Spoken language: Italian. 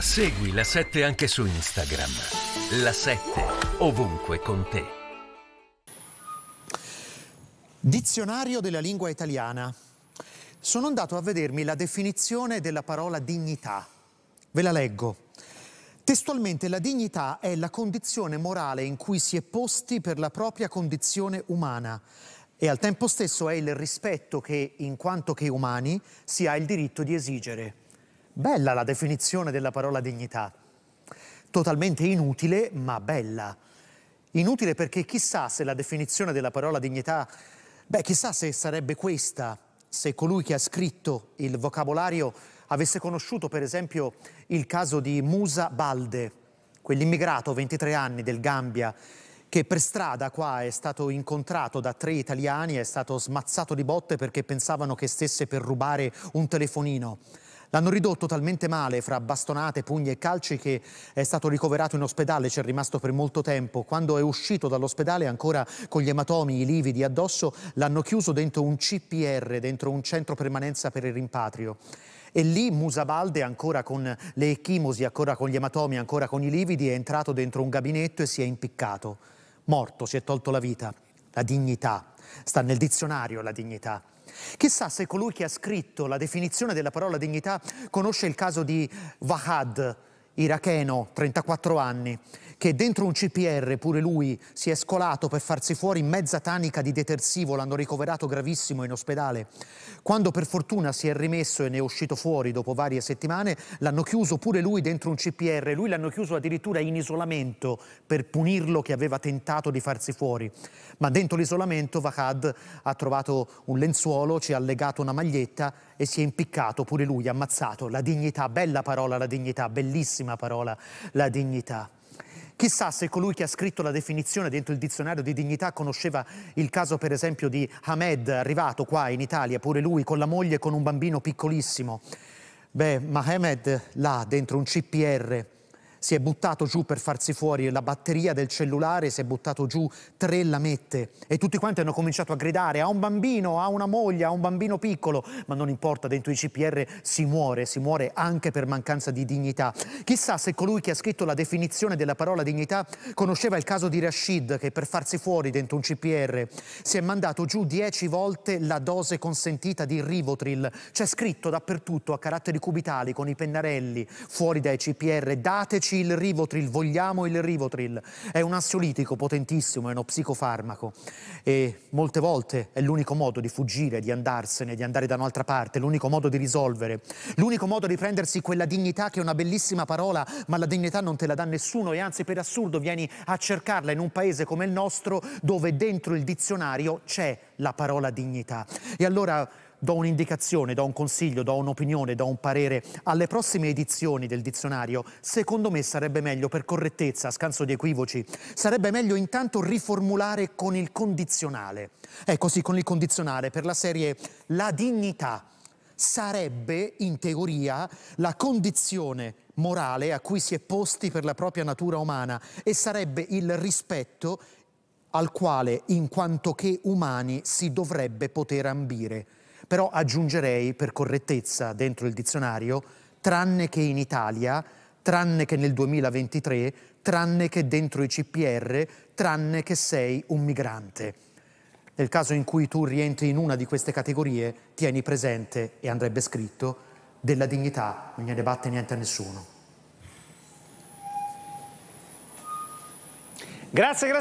Segui la 7 anche su Instagram. La 7 ovunque con te. Dizionario della lingua italiana. Sono andato a vedermi la definizione della parola dignità. Ve la leggo. Testualmente la dignità è la condizione morale in cui si è posti per la propria condizione umana e al tempo stesso è il rispetto che, in quanto che umani, si ha il diritto di esigere. Bella la definizione della parola dignità. Totalmente inutile, ma bella. Inutile perché chissà se la definizione della parola dignità, beh, chissà se sarebbe questa, se colui che ha scritto il vocabolario avesse conosciuto per esempio il caso di Musa Balde, quell'immigrato 23 anni del Gambia che per strada qua è stato incontrato da tre italiani, è stato smazzato di botte perché pensavano che stesse per rubare un telefonino. L'hanno ridotto talmente male fra bastonate, pugni e calci che è stato ricoverato in ospedale, ci è rimasto per molto tempo. Quando è uscito dall'ospedale ancora con gli ematomi, i lividi addosso, l'hanno chiuso dentro un CPR, dentro un centro permanenza per il rimpatrio e lì Musabalde ancora con le echimosi, ancora con gli ematomi, ancora con i lividi è entrato dentro un gabinetto e si è impiccato. Morto, si è tolto la vita la dignità. Sta nel dizionario la dignità. Chissà se colui che ha scritto la definizione della parola dignità conosce il caso di Wahad, iracheno, 34 anni, che dentro un CPR pure lui si è scolato per farsi fuori mezza tanica di detersivo, l'hanno ricoverato gravissimo in ospedale. Quando per fortuna si è rimesso e ne è uscito fuori dopo varie settimane, l'hanno chiuso pure lui dentro un CPR, lui l'hanno chiuso addirittura in isolamento per punirlo che aveva tentato di farsi fuori. Ma dentro l'isolamento Vahad ha trovato un lenzuolo, ci ha legato una maglietta e si è impiccato pure lui, ammazzato. La dignità, bella parola la dignità, bellissima una parola, la dignità. Chissà se colui che ha scritto la definizione dentro il dizionario di dignità conosceva il caso per esempio di Hamed, arrivato qua in Italia, pure lui, con la moglie e con un bambino piccolissimo. Beh, ma Hamed là, dentro un CPR, si è buttato giù per farsi fuori la batteria del cellulare, si è buttato giù tre lamette e tutti quanti hanno cominciato a gridare a un bambino, a una moglie, a un bambino piccolo, ma non importa, dentro i CPR si muore, si muore anche per mancanza di dignità. Chissà se colui che ha scritto la definizione della parola dignità conosceva il caso di Rashid che per farsi fuori dentro un CPR si è mandato giù dieci volte la dose consentita di Rivotril. C'è scritto dappertutto a caratteri cubitali con i pennarelli fuori dai CPR dateci darci il Rivotril, vogliamo il Rivotril. È un ansiolitico potentissimo, è uno psicofarmaco e molte volte è l'unico modo di fuggire, di andarsene, di andare da un'altra parte, l'unico modo di risolvere, l'unico modo di prendersi quella dignità che è una bellissima parola, ma la dignità non te la dà nessuno e anzi per assurdo vieni a cercarla in un paese come il nostro dove dentro il dizionario c'è la parola dignità. E allora do un'indicazione, do un consiglio, do un'opinione, do un parere alle prossime edizioni del dizionario, secondo me sarebbe meglio, per correttezza, a scanso di equivoci, sarebbe meglio intanto riformulare con il condizionale. Ecco eh, sì, con il condizionale per la serie La dignità sarebbe, in teoria, la condizione morale a cui si è posti per la propria natura umana e sarebbe il rispetto al quale, in quanto che umani, si dovrebbe poter ambire però aggiungerei per correttezza dentro il dizionario, tranne che in Italia, tranne che nel 2023, tranne che dentro i CPR, tranne che sei un migrante. Nel caso in cui tu rientri in una di queste categorie, tieni presente, e andrebbe scritto, della dignità non gliene batte niente a nessuno. Grazie, grazie.